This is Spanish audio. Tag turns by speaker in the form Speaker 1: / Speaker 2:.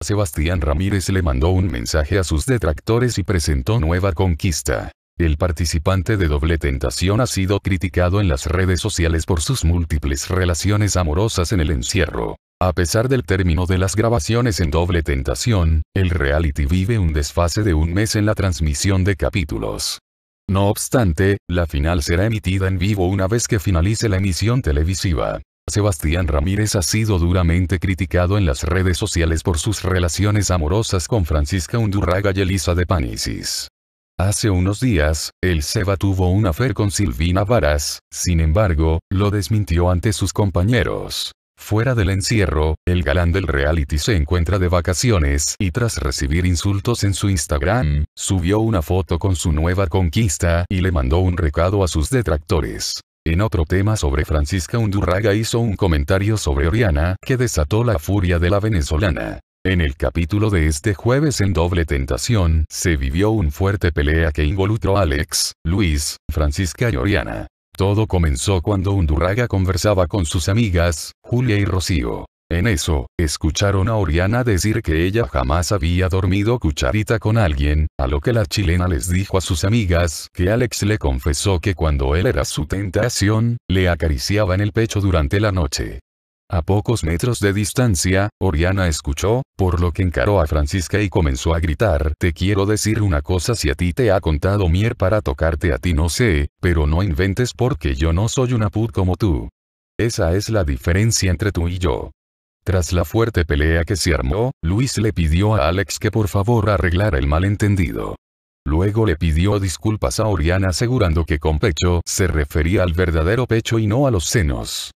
Speaker 1: Sebastián Ramírez le mandó un mensaje a sus detractores y presentó nueva conquista. El participante de Doble Tentación ha sido criticado en las redes sociales por sus múltiples relaciones amorosas en el encierro. A pesar del término de las grabaciones en Doble Tentación, el reality vive un desfase de un mes en la transmisión de capítulos. No obstante, la final será emitida en vivo una vez que finalice la emisión televisiva. Sebastián Ramírez ha sido duramente criticado en las redes sociales por sus relaciones amorosas con Francisca Undurraga y Elisa de Panisis. Hace unos días, el Seba tuvo un afer con Silvina Varas, sin embargo, lo desmintió ante sus compañeros. Fuera del encierro, el galán del reality se encuentra de vacaciones y tras recibir insultos en su Instagram, subió una foto con su nueva conquista y le mandó un recado a sus detractores. En otro tema sobre Francisca Undurraga hizo un comentario sobre Oriana que desató la furia de la venezolana. En el capítulo de este jueves en Doble Tentación, se vivió un fuerte pelea que involucró a Alex, Luis, Francisca y Oriana. Todo comenzó cuando Undurraga conversaba con sus amigas, Julia y Rocío. En eso, escucharon a Oriana decir que ella jamás había dormido cucharita con alguien, a lo que la chilena les dijo a sus amigas que Alex le confesó que cuando él era su tentación, le acariciaba en el pecho durante la noche. A pocos metros de distancia, Oriana escuchó, por lo que encaró a Francisca y comenzó a gritar, te quiero decir una cosa si a ti te ha contado Mier para tocarte a ti no sé, pero no inventes porque yo no soy una put como tú. Esa es la diferencia entre tú y yo. Tras la fuerte pelea que se armó, Luis le pidió a Alex que por favor arreglara el malentendido. Luego le pidió disculpas a Oriana asegurando que con pecho se refería al verdadero pecho y no a los senos.